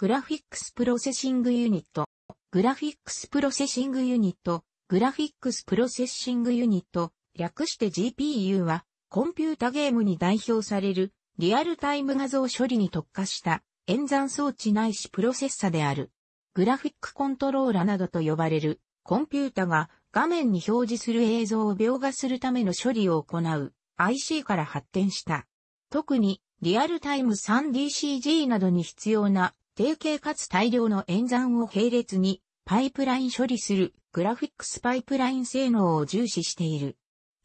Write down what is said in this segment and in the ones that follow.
グラフィックスプロセッシングユニット、グラフィックスプロセッシングユニット、グラフィックスプロセッシングユニット、略して GPU は、コンピュータゲームに代表される、リアルタイム画像処理に特化した、演算装置ないしプロセッサである。グラフィックコントローラなどと呼ばれる、コンピュータが画面に表示する映像を描画するための処理を行う IC から発展した。特にリアルタイム 3DCG などに必要な定型かつ大量の演算を並列にパイプライン処理するグラフィックスパイプライン性能を重視している。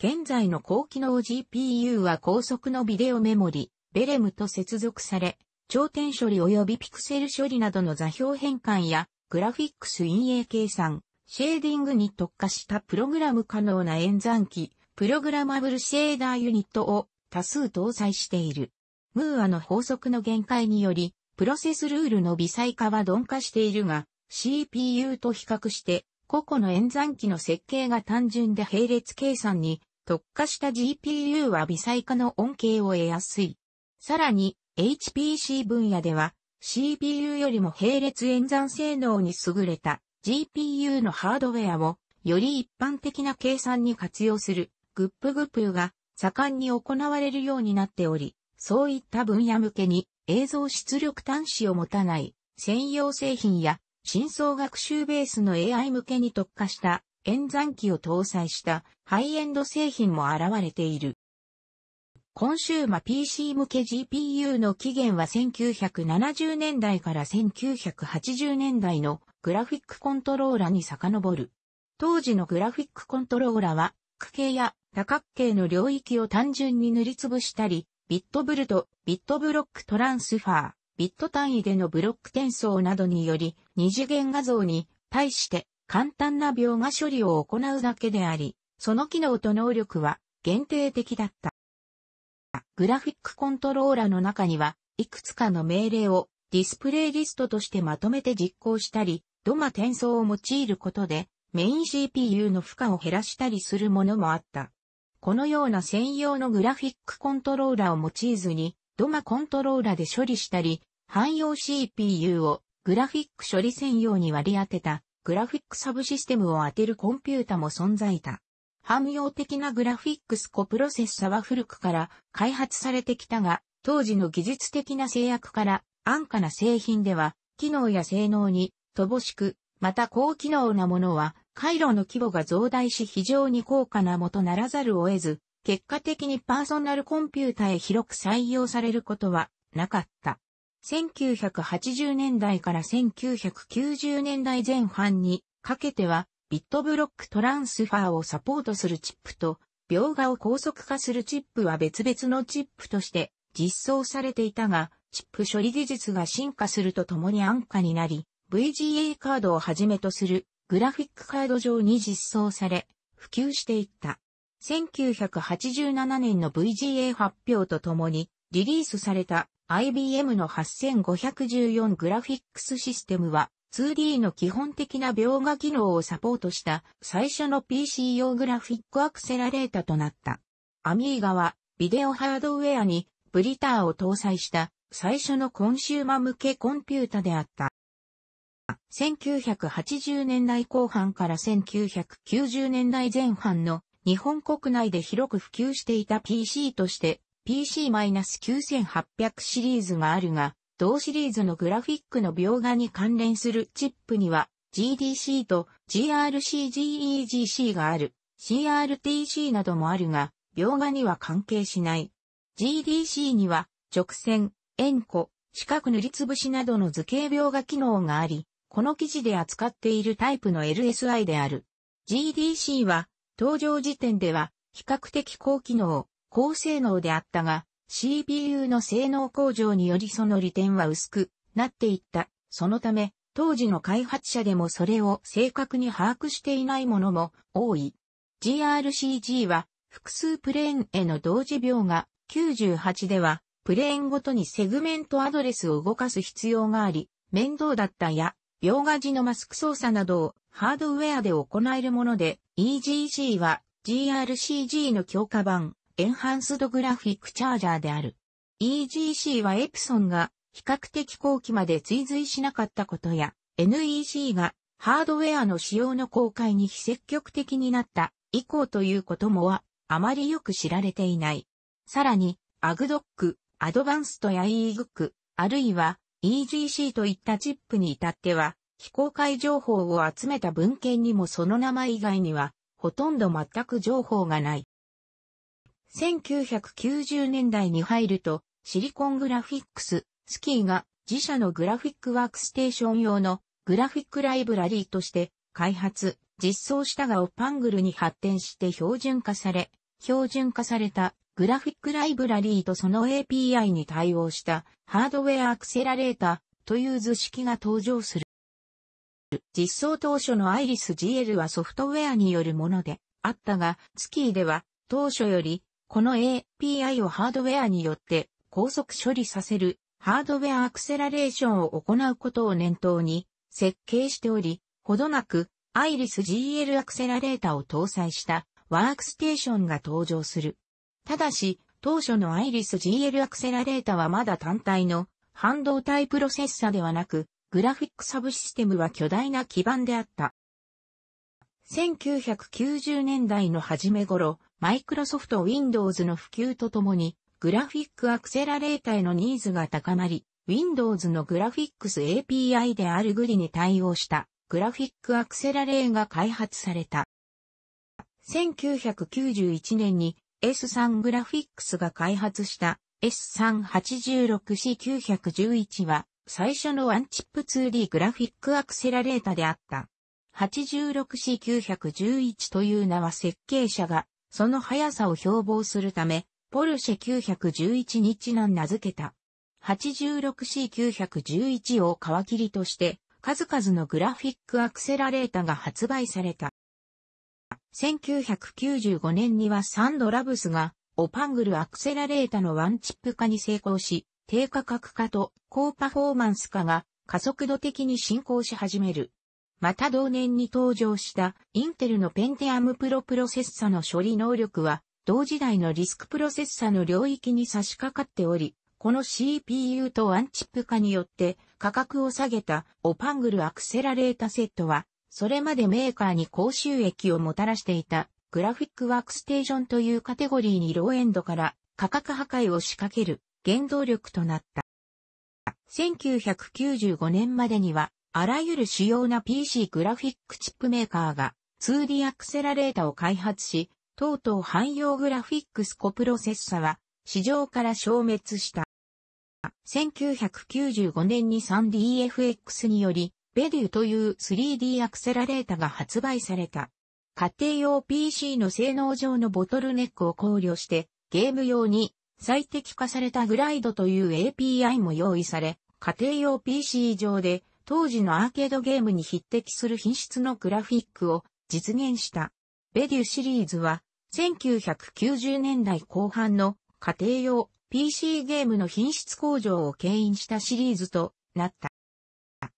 現在の高機能 GPU は高速のビデオメモリ、ベレムと接続され、頂点処理及びピクセル処理などの座標変換やグラフィックス陰影計算、シェーディングに特化したプログラム可能な演算機、プログラマブルシェーダーユニットを多数搭載している。ムーアの法則の限界により、プロセスルールの微細化は鈍化しているが、CPU と比較して、個々の演算機の設計が単純で並列計算に特化した GPU は微細化の恩恵を得やすい。さらに、HPC 分野では、CPU よりも並列演算性能に優れた GPU のハードウェアをより一般的な計算に活用するグップグップが盛んに行われるようになっており、そういった分野向けに映像出力端子を持たない専用製品や深層学習ベースの AI 向けに特化した演算機を搭載したハイエンド製品も現れている。コンシューマ PC 向け GPU の起源は1970年代から1980年代のグラフィックコントローラに遡る。当時のグラフィックコントローラは、区形や多角形の領域を単純に塗りつぶしたり、ビットブルト、ビットブロックトランスファー、ビット単位でのブロック転送などにより、二次元画像に対して簡単な描画処理を行うだけであり、その機能と能力は限定的だった。グラフィックコントローラの中には、いくつかの命令をディスプレイリストとしてまとめて実行したり、ドマ転送を用いることで、メイン CPU の負荷を減らしたりするものもあった。このような専用のグラフィックコントローラーを用いずに、ドマコントローラーで処理したり、汎用 CPU をグラフィック処理専用に割り当てたグラフィックサブシステムを当てるコンピュータも存在だ。汎用的なグラフィックスコプロセッサは古くから開発されてきたが、当時の技術的な制約から安価な製品では、機能や性能に乏しく、また高機能なものは回路の規模が増大し非常に高価なもとならざるを得ず、結果的にパーソナルコンピュータへ広く採用されることはなかった。1980年代から1990年代前半にかけては、ビットブロックトランスファーをサポートするチップと、描画を高速化するチップは別々のチップとして実装されていたが、チップ処理技術が進化するとともに安価になり、VGA カードをはじめとするグラフィックカード上に実装され、普及していった。1987年の VGA 発表とともに、リリースされた IBM の8514グラフィックスシステムは 2D の基本的な描画機能をサポートした最初の PC 用グラフィックアクセラレータとなった。アミーガはビデオハードウェアにブリターを搭載した最初のコンシューマ向けコンピュータであった。1980年代後半から1990年代前半の日本国内で広く普及していた PC として PC-9800 シリーズがあるが、同シリーズのグラフィックの描画に関連するチップには GDC と GRC-GEGC がある、CRTC などもあるが、描画には関係しない。GDC には直線、円弧、四角塗りつぶしなどの図形描画機能があり、この記事で扱っているタイプの LSI である。GDC は、登場時点では、比較的高機能、高性能であったが、CPU の性能向上によりその利点は薄くなっていった。そのため、当時の開発者でもそれを正確に把握していないものも多い。GRCG は複数プレーンへの同時秒が98ではプレーンごとにセグメントアドレスを動かす必要があり面倒だったや描画時のマスク操作などをハードウェアで行えるもので、EGC は GRCG の強化版、エンハンスドグラフィックチャージャーである。EGC はエプソンが比較的後期まで追随しなかったことや、NEC がハードウェアの使用の公開に非積極的になった以降ということもはあまりよく知られていない。さらに、アグドック、アドバンストや e グック、あるいは EGC といったチップに至っては、非公開情報を集めた文献にもその名前以外には、ほとんど全く情報がない。1990年代に入ると、シリコングラフィックス、スキーが自社のグラフィックワークステーション用のグラフィックライブラリーとして開発、実装したがオパングルに発展して標準化され、標準化されたグラフィックライブラリーとその API に対応したハードウェアアクセラレータという図式が登場する。実装当初の IRIS.GL はソフトウェアによるものであったが、スキーでは当初よりこの API をハードウェアによって高速処理させるハードウェアアクセラレーションを行うことを念頭に設計しており、ほどなく IRIS.GL アクセラレータを搭載したワークステーションが登場する。ただし、当初のアイリス GL アクセラレータはまだ単体の半導体プロセッサではなく、グラフィックサブシステムは巨大な基盤であった。1990年代の初め頃、マイクロソフト Windows の普及とともに、グラフィックアクセラレータへのニーズが高まり、Windows のグラフィックス API であるグリに対応したグラフィックアクセラレーが開発された。1991年に S3 グラフィックスが開発した S386C911 は最初のワンチップ 2D グラフィックアクセラレータであった。86C911 という名は設計者がその速さを標榜するため、ポルシェ911にちなん名付けた。86C911 を皮切りとして、数々のグラフィックアクセラレータが発売された。1995年にはサンドラブスがオパングルアクセラレータのワンチップ化に成功し、低価格化と高パフォーマンス化が加速度的に進行し始める。また同年に登場したインテルのペンテアムプロプロセッサの処理能力は同時代のリスクプロセッサの領域に差し掛かっており、この CPU とワンチップ化によって価格を下げたオパングルアクセラレータセットはそれまでメーカーに高収益をもたらしていたグラフィックワークステーションというカテゴリーにローエンドから価格破壊を仕掛ける原動力となった。1995年までにはあらゆる主要な PC グラフィックチップメーカーが 2D アクセラレータを開発し、とうとう汎用グラフィックスコプロセッサは市場から消滅した。1995年に 3DFX によりベデューという 3D アクセラレータが発売された。家庭用 PC の性能上のボトルネックを考慮して、ゲーム用に最適化されたグライドという API も用意され、家庭用 PC 上で当時のアーケードゲームに匹敵する品質のグラフィックを実現した。ベデューシリーズは1990年代後半の家庭用 PC ゲームの品質向上を牽引したシリーズとなった。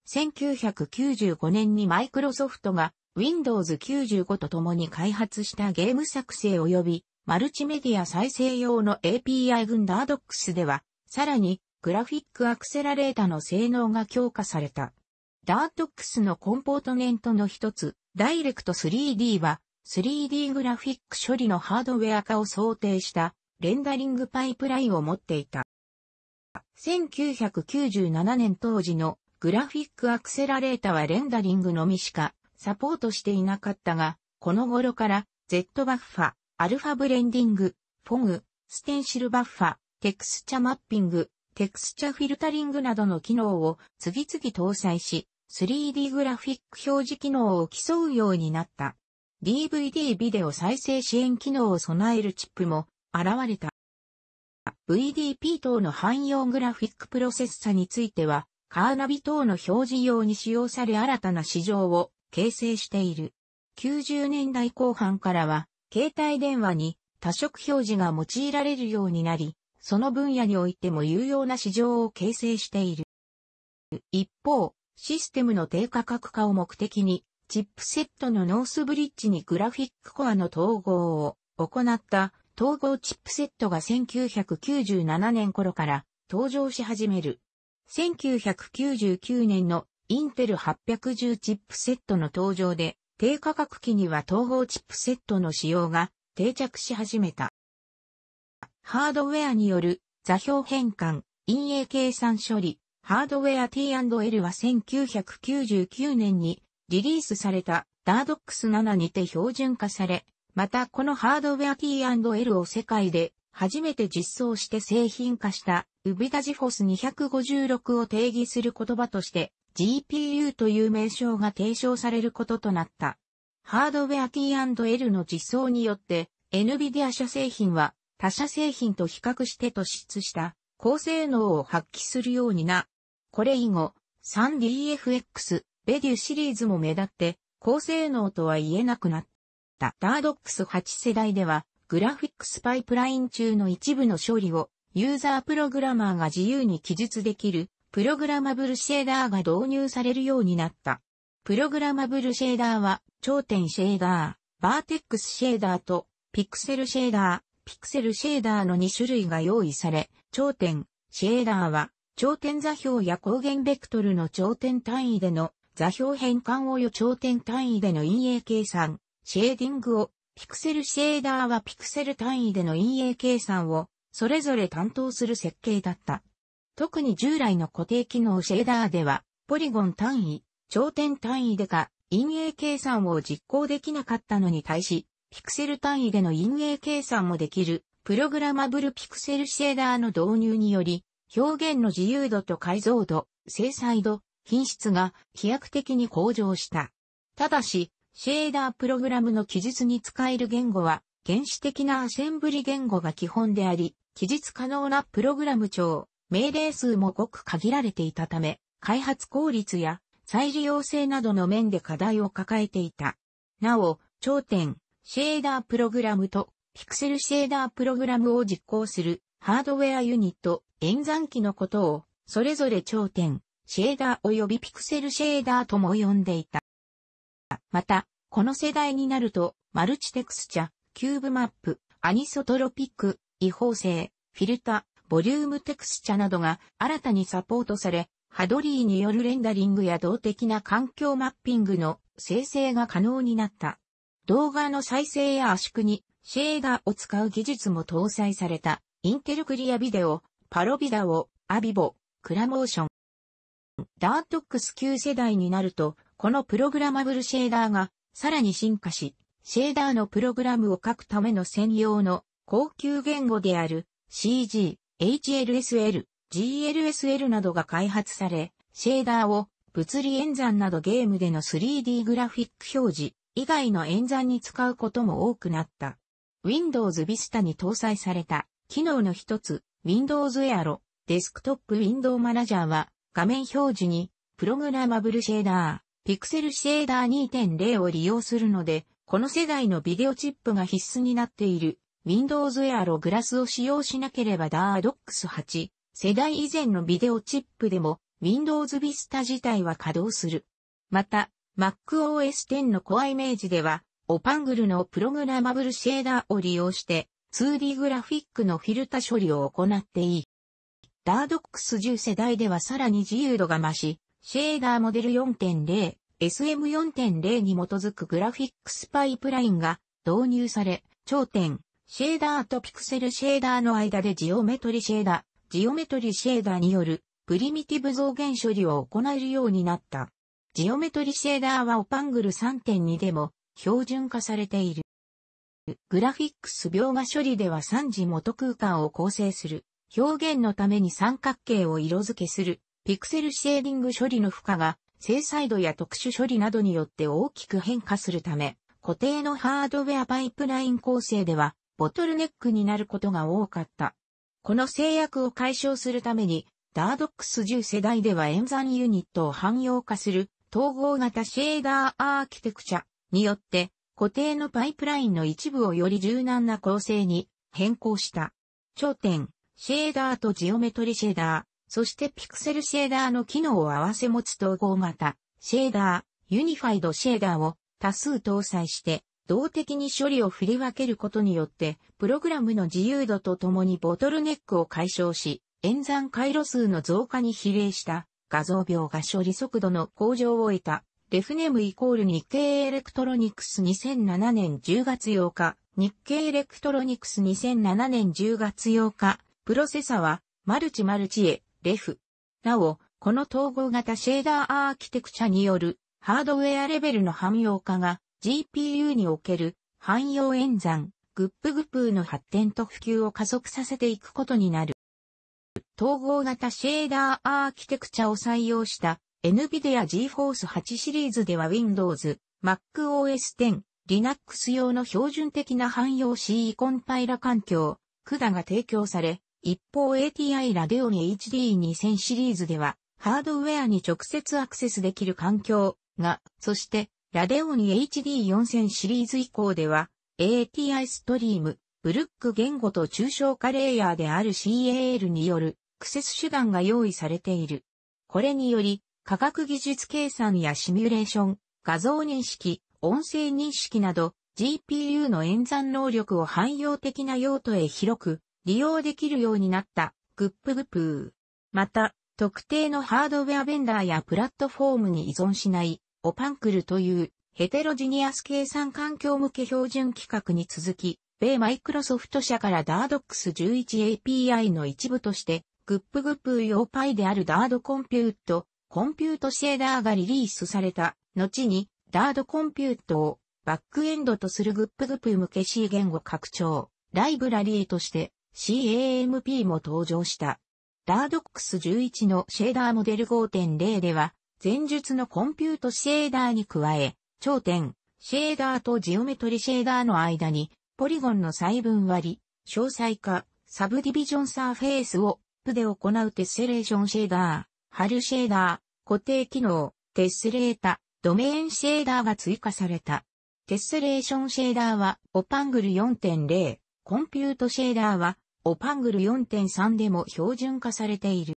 1995年にマイクロソフトが Windows 95と共に開発したゲーム作成及びマルチメディア再生用の API 群 Dardox では、さらにグラフィックアクセラレータの性能が強化された。Dardox のコンポートネントの一つ、Direct 3D は 3D グラフィック処理のハードウェア化を想定したレンダリングパイプラインを持っていた。1997年当時のグラフィックアクセラレータはレンダリングのみしかサポートしていなかったが、この頃から Z バッファ、アルファブレンディング、フォグ、ステンシルバッファ、テクスチャマッピング、テクスチャフィルタリングなどの機能を次々搭載し、3D グラフィック表示機能を競うようになった。DVD ビデオ再生支援機能を備えるチップも現れた。VDP 等の汎用グラフィックプロセッサについては、カーナビ等の表示用に使用され新たな市場を形成している。90年代後半からは、携帯電話に多色表示が用いられるようになり、その分野においても有用な市場を形成している。一方、システムの低価格化を目的に、チップセットのノースブリッジにグラフィックコアの統合を行った統合チップセットが1997年頃から登場し始める。1999年のインテル810チップセットの登場で、低価格機には統合チップセットの使用が定着し始めた。ハードウェアによる座標変換、陰影計算処理、ハードウェア T&L は1999年にリリースされた DARDOX7 にて標準化され、またこのハードウェア T&L を世界で初めて実装して製品化したウビタジフォス256を定義する言葉として GPU という名称が提唱されることとなった。ハードウェア T&L の実装によって NVIDIA 社製品は他社製品と比較して突出した高性能を発揮するようにな。これ以後 3DFX、ベデュシリーズも目立って高性能とは言えなくなった。ダードックス8世代ではグラフィックスパイプライン中の一部の処理をユーザープログラマーが自由に記述できる、プログラマブルシェーダーが導入されるようになった。プログラマブルシェーダーは、頂点シェーダー、バーテックスシェーダーと、ピクセルシェーダー、ピクセルシェーダーの2種類が用意され、頂点、シェーダーは、頂点座標や光源ベクトルの頂点単位での座標変換を予頂点単位での陰影計算、シェーディングを、ピクセルシェーダーはピクセル単位での陰影計算を、それぞれ担当する設計だった。特に従来の固定機能シェーダーでは、ポリゴン単位、頂点単位でか、陰影計算を実行できなかったのに対し、ピクセル単位での陰影計算もできる、プログラマブルピクセルシェーダーの導入により、表現の自由度と解像度、精細度、品質が飛躍的に向上した。ただし、シェーダープログラムの記述に使える言語は、原始的なアセンブリ言語が基本であり、記述可能なプログラム帳、命令数もごく限られていたため、開発効率や再利用性などの面で課題を抱えていた。なお、頂点、シェーダープログラムとピクセルシェーダープログラムを実行するハードウェアユニット、演算機のことを、それぞれ頂点、シェーダー及びピクセルシェーダーとも呼んでいた。また、この世代になると、マルチテクスチャ、キューブマップ、アニソトロピック、違法性、フィルタ、ボリュームテクスチャなどが新たにサポートされ、ハドリーによるレンダリングや動的な環境マッピングの生成が可能になった。動画の再生や圧縮にシェーダーを使う技術も搭載されたインテルクリアビデオ、パロビダオ、アビボ、クラモーション。ダートックス9世代になると、このプログラマブルシェーダーがさらに進化し、シェーダーのプログラムを書くための専用の高級言語である CG、HLSL、GLSL などが開発され、シェーダーを物理演算などゲームでの 3D グラフィック表示以外の演算に使うことも多くなった。Windows Vista に搭載された機能の一つ、Windows Aero デスクトップ Window Manager は画面表示にプログラマブルシェーダー、ピクセルシェーダー2.0を利用するので、この世代のビデオチップが必須になっている Windows Aero g l を使用しなければ DARDOX 8世代以前のビデオチップでも Windows Vista 自体は稼働する。また、MacOS 10のコアイメージでは、オパングルのプログラマブルシェーダーを利用して 2D グラフィックのフィルタ処理を行っていい。DARDOX 10世代ではさらに自由度が増し、シェーダーモデル4.0、SM4.0 に基づくグラフィックスパイプラインが導入され、頂点、シェーダーとピクセルシェーダーの間でジオメトリシェーダ、ジオメトリシェーダによるプリミティブ増減処理を行えるようになった。ジオメトリシェーダーはオパングル3.2でも標準化されている。グラフィックス描画処理では3次元空間を構成する。表現のために三角形を色付けする。ピクセルシェーディング処理の負荷が精細度や特殊処理などによって大きく変化するため、固定のハードウェアパイプライン構成ではボトルネックになることが多かった。この制約を解消するために、ダードックス10世代では演算ユニットを汎用化する統合型シェーダーアーキテクチャによって固定のパイプラインの一部をより柔軟な構成に変更した。頂点、シェーダーとジオメトリシェーダー、そしてピクセルシェーダーの機能を合わせ持つ統合型シェーダー、ユニファイドシェーダーを多数搭載して動的に処理を振り分けることによって、プログラムの自由度とともにボトルネックを解消し、演算回路数の増加に比例した画像描画処理速度の向上を得た。レフネムイコール日経エレクトロニクス2007年10月8日、日経エレクトロニクス2007年10月8日、プロセサはマルチマルチエ、レフ。なお、この統合型シェーダーアーキテクチャによるハードウェアレベルの汎用化が GPU における汎用演算、グップグプーの発展と普及を加速させていくことになる。統合型シェーダーアーキテクチャを採用した NVIDIA GForce 8シリーズでは Windows、MacOS 10、Linux 用の標準的な汎用 CE コンパイラ環境、CUDA が提供され、一方 ATI ラデオン HD2000 シリーズでは、ハードウェアに直接アクセスできる環境が、そしてラデオン HD4000 シリーズ以降では、ATI ストリーム、ブルック言語と抽象化レイヤーである CAL によるクセス手段が用意されている。これにより、科学技術計算やシミュレーション、画像認識、音声認識など、GPU の演算能力を汎用的な用途へ広く利用できるようになったグップグップー。また、特定のハードウェアベンダーやプラットフォームに依存しないオパンクルというヘテロジニアス計算環境向け標準規格に続き、米マイクロソフト社からダードックス1 1 API の一部として、グップグップ用パイであるダードコンピュート、コンピュートシェーダーがリリースされた、後にダードコンピュートをバックエンドとするグップグップ向け C 言語拡張、ライブラリーとして CAMP も登場した。ダードックス1 1のシェーダーモデル5.0では、前述のコンピュートシェーダーに加え、頂点、シェーダーとジオメトリシェーダーの間に、ポリゴンの細分割、詳細化、サブディビジョンサーフェースを、プで行うテッセレーションシェーダー、ハルシェーダー、固定機能、テッセレータ、ドメインシェーダーが追加された。テッセレーションシェーダーは、オパングル4.0、コンピュートシェーダーは、オパングル4.3でも標準化されている。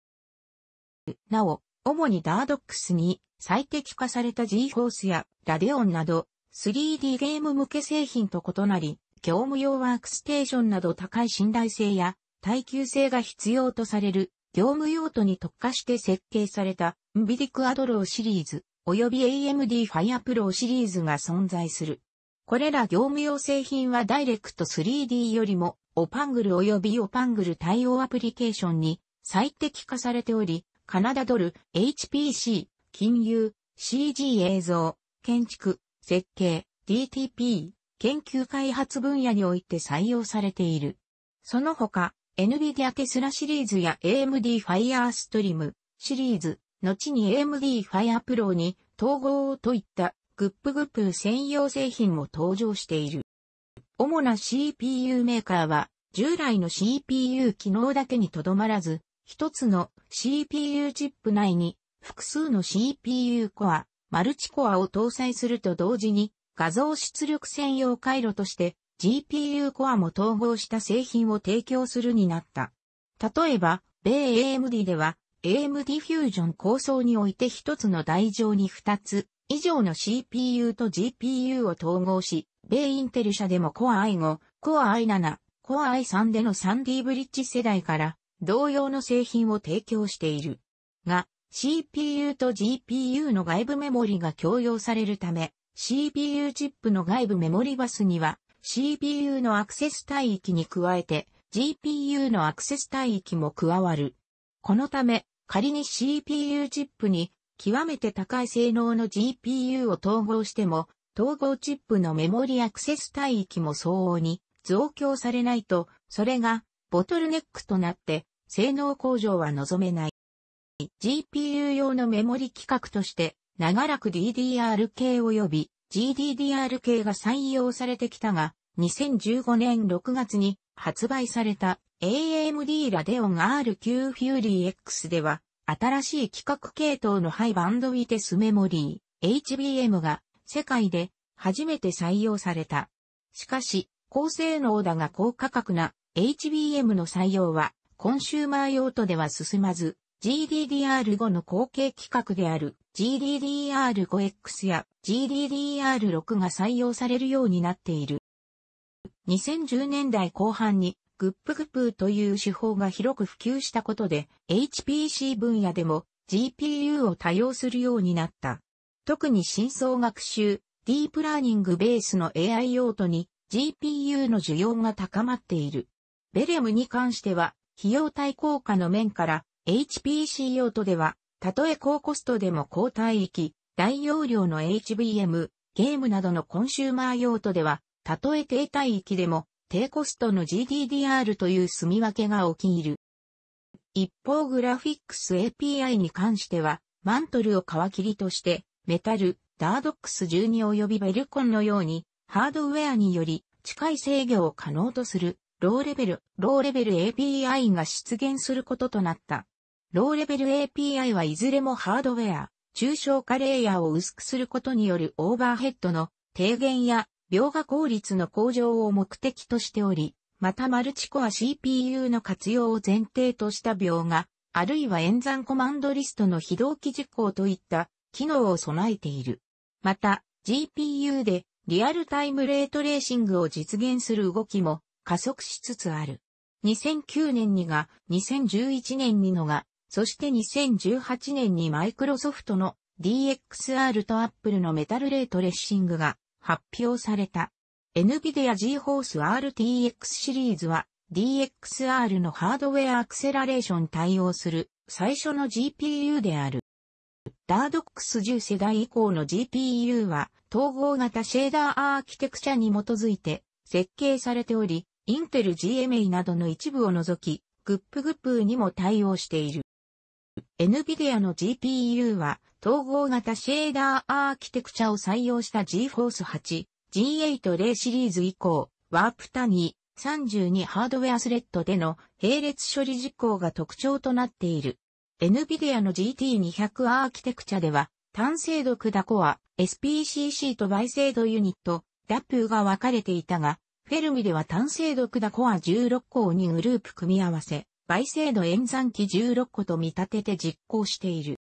なお、主にダードックスに最適化された GForce やラデオンなど 3D ゲーム向け製品と異なり、業務用ワークステーションなど高い信頼性や耐久性が必要とされる業務用途に特化して設計されたンビィクアドローシリーズ及び AMD Fire Pro シリーズが存在する。これら業務用製品はダイレクト 3D よりもオパングル及びオパングル対応アプリケーションに最適化されており、カナダドル、HPC、金融、CG 映像、建築、設計、DTP、研究開発分野において採用されている。その他、NVIDIA テスラシリーズや AMD Firestream シリーズ、後に AMD Fire Pro に統合といったグップグップ専用製品も登場している。主な CPU メーカーは従来の CPU 機能だけにとどまらず一つの CPU チップ内に複数の CPU コア、マルチコアを搭載すると同時に画像出力専用回路として GPU コアも統合した製品を提供するになった。例えば、米 AMD では AMD Fusion 構想において一つの台上に二つ以上の CPU と GPU を統合し、米インテル社でもコア i5、コア i7、コア i3 での 3D ブリッジ世代から同様の製品を提供している。が、CPU と GPU の外部メモリが共用されるため、CPU チップの外部メモリバスには、CPU のアクセス帯域に加えて、GPU のアクセス帯域も加わる。このため、仮に CPU チップに極めて高い性能の GPU を統合しても、統合チップのメモリアクセス帯域も相応に増強されないと、それがボトルネックとなって、性能向上は望めない。GPU 用のメモリ規格として、長らく DDR 系及び GDDR 系が採用されてきたが、2015年6月に発売された AMD ラデオン R9 フューリー X では、新しい規格系統のハイバンドウィテスメモリー、HBM が世界で初めて採用された。しかし、高性能だが高価格な HBM の採用は、コンシューマー用途では進まず、GDDR5 の後継規格である GDDR5X や GDDR6 が採用されるようになっている。2010年代後半にグップグップという手法が広く普及したことで HPC 分野でも GPU を多用するようになった。特に深層学習、ディープラーニングベースの AI 用途に GPU の需要が高まっている。ベレムに関しては、費用対効果の面から、HPC 用途では、たとえ高コストでも高帯域、大容量の HVM、ゲームなどのコンシューマー用途では、たとえ低帯域でも、低コストの GDDR という住み分けが起きる。一方グラフィックス API に関しては、マントルを皮切りとして、メタル、ダードックス12及びベルコンのように、ハードウェアにより近い制御を可能とするローレベル、ローレベル API が出現することとなった。ローレベル API はいずれもハードウェア、抽象化レイヤーを薄くすることによるオーバーヘッドの低減や描画効率の向上を目的としており、またマルチコア CPU の活用を前提とした描画、あるいは演算コマンドリストの非同期実行といった機能を備えている。また、GPU でリアルタイムレートレーシングを実現する動きも加速しつつある。2009年にが、2011年にのが、そして2018年にマイクロソフトの DXR と Apple のメタルレートレッシングが発表された。NVIDIA GForce RTX シリーズは DXR のハードウェアアクセラレーション対応する最初の GPU である。ダードックス1 0世代以降の GPU は統合型シェーダーアーキテクチャに基づいて設計されており、インテル GMA などの一部を除き、グップグップにも対応している。NVIDIA の GPU は統合型シェーダーアーキテクチャを採用した GForce 8、G80 シリーズ以降、ワープタニー32ハードウェアスレッドでの並列処理実行が特徴となっている。NVIDIA の GT200 アーキテクチャでは、単精度クダコア、SPCC と倍精度ユニット、ダップが分かれていたが、フェルミでは単精度クダコア16個を2グループ組み合わせ、倍精度演算機16個と見立てて実行している。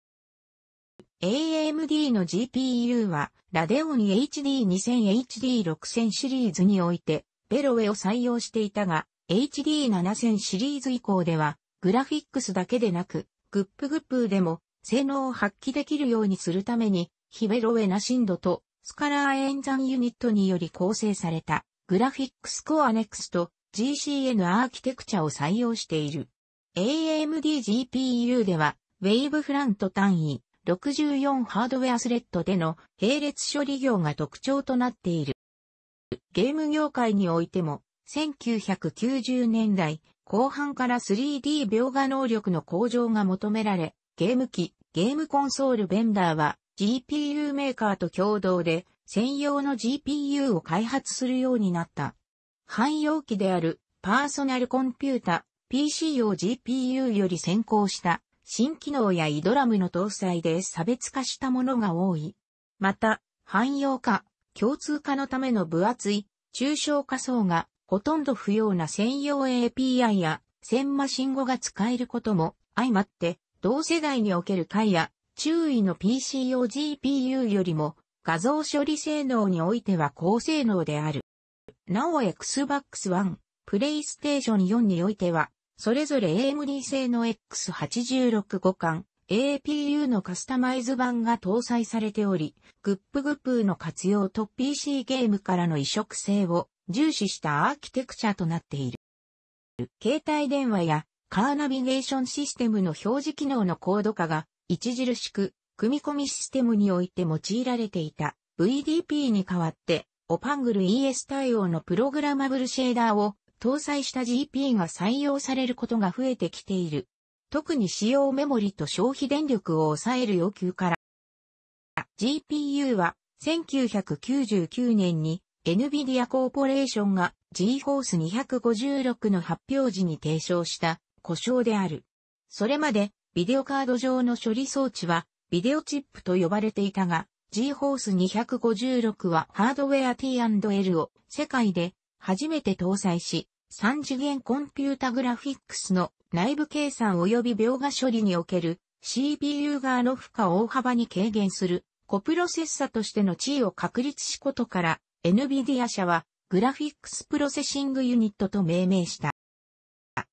AMD の GPU は、ラデオン HD2000HD6000 シリーズにおいて、ベロウェを採用していたが、HD7000 シリーズ以降では、グラフィックスだけでなく、グップグップでも、性能を発揮できるようにするために、ヒベロウェな振度と、スカラー演算ユニットにより構成された。グラフィックスコアネクスト GCN アーキテクチャを採用している。AMD GPU では、ウェーブフラント単位64ハードウェアスレッドでの並列処理業が特徴となっている。ゲーム業界においても、1990年代後半から 3D 描画能力の向上が求められ、ゲーム機、ゲームコンソールベンダーは GPU メーカーと共同で専用の GPU を開発するようになった。汎用機であるパーソナルコンピュータ PC を GPU より先行した新機能やイドラムの搭載で差別化したものが多い。また、汎用化、共通化のための分厚い、抽象化層がほとんど不要な専用 API や専マシン語が使えることも相まって、同世代における解や注意の PC 用 GPU よりも画像処理性能においては高性能である。なお Xbox One、PlayStation 4においては、それぞれ AMD 製の X86 互換、APU のカスタマイズ版が搭載されており、グップグップの活用と PC ゲームからの移植性を重視したアーキテクチャとなっている。携帯電話やカーナビゲーションシステムの表示機能の高度化が著しく、組み込みシステムにおいて用いられていた VDP に代わって、オパングル ES 対応のプログラマブルシェーダーを搭載した GP が採用されることが増えてきている。特に使用メモリと消費電力を抑える要求から。GPU は1999年に NVIDIA コーポレーションが GForce 256の発表時に提唱した故障である。それまでビデオカード上の処理装置は、ビデオチップと呼ばれていたが、G-Force 256はハードウェア T&L を世界で初めて搭載し、3次元コンピュータグラフィックスの内部計算及び描画処理における CPU 側の負荷を大幅に軽減するコプロセッサとしての地位を確立しことから NVIDIA 社はグラフィックスプロセッシングユニットと命名した。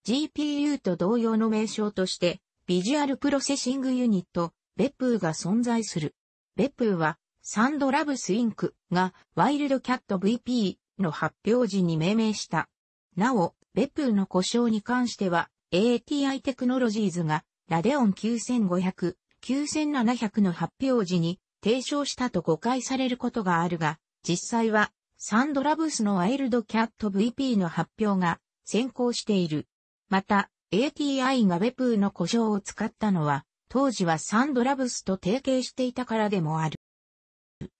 GPU と同様の名称としてビジュアルプロセッシングユニット、ベップーが存在する。ベップーは、サンドラブスインクがワイルドキャット VP の発表時に命名した。なお、ベップーの故障に関しては、ATI テクノロジーズがラデオン9500、9700の発表時に提唱したと誤解されることがあるが、実際はサンドラブスのワイルドキャット VP の発表が先行している。また、ATI が w e プーの故障を使ったのは、当時はサンドラブスと提携していたからでもある。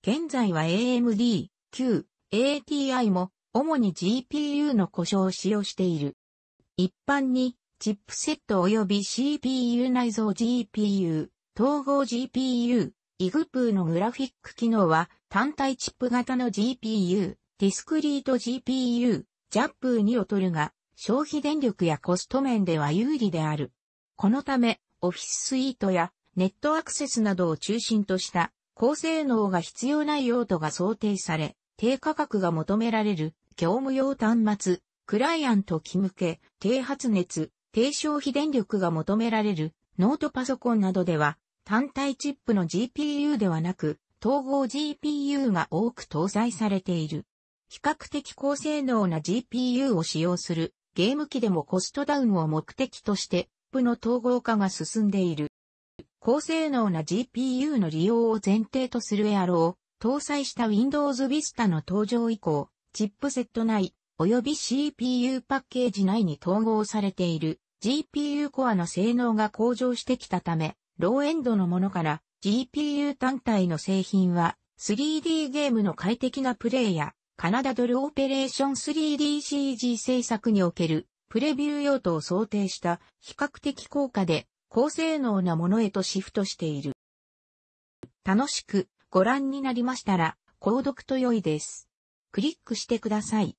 現在は AMD、Q、ATI も主に GPU の故障を使用している。一般に、チップセット及び CPU 内蔵 GPU、統合 GPU、イグプーのグラフィック機能は単体チップ型の GPU、ディスクリート GPU、ジャップーに劣るが、消費電力やコスト面では有利である。このため、オフィススイートやネットアクセスなどを中心とした高性能が必要ない用途が想定され、低価格が求められる業務用端末、クライアント機向け、低発熱、低消費電力が求められるノートパソコンなどでは、単体チップの GPU ではなく、統合 GPU が多く搭載されている。比較的高性能な GPU を使用するゲーム機でもコストダウンを目的として、プの統合化が進んでいる。高性能な GPU の利用を前提とするエアロー、搭載した Windows Vista の登場以降、チップセット内、及び CPU パッケージ内に統合されている GPU コアの性能が向上してきたため、ローエンドのものから GPU 単体の製品は 3D ゲームの快適なプレイやカナダドルオペレーション 3DCG 制作におけるプレビュー用途を想定した比較的高価で高性能なものへとシフトしている。楽しくご覧になりましたら購読と良いです。クリックしてください。